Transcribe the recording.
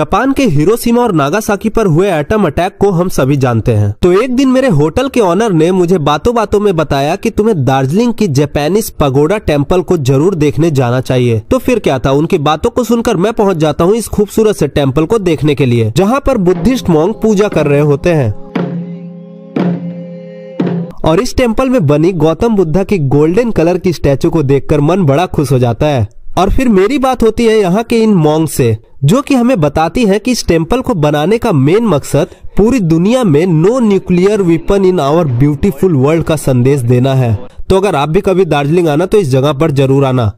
Japan के Hiroshima और Nagasaki पर हुए एटम अटैक को हम सभी जानते हैं तो एक दिन मेरे होटल के ऑनर ने मुझे बातों बातों में बताया कि तुम्हें दार्जिलिंग की जापानीज पगोडा टेम्पल को जरूर देखने जाना चाहिए तो फिर क्या था उनकी बातों को सुनकर मैं पहुंच जाता हूं इस खूबसूरत से टेम्पल को देखने के लिए जहाँ पर बुद्धिस्ट मोंग पूजा कर रहे होते हैं और इस टेम्पल में बनी गौतम बुद्धा की गोल्डन कलर की स्टैचू को देखकर मन बड़ा खुश हो जाता है और फिर मेरी बात होती है यहाँ के इन मोंग से जो कि हमें बताती है कि इस टेम्पल को बनाने का मेन मकसद पूरी दुनिया में no nuclear weapon in our beautiful world का संदेश देना है तो अगर आप भी कभी दार्जिलिंग आना तो इस जगह पर जरूर आना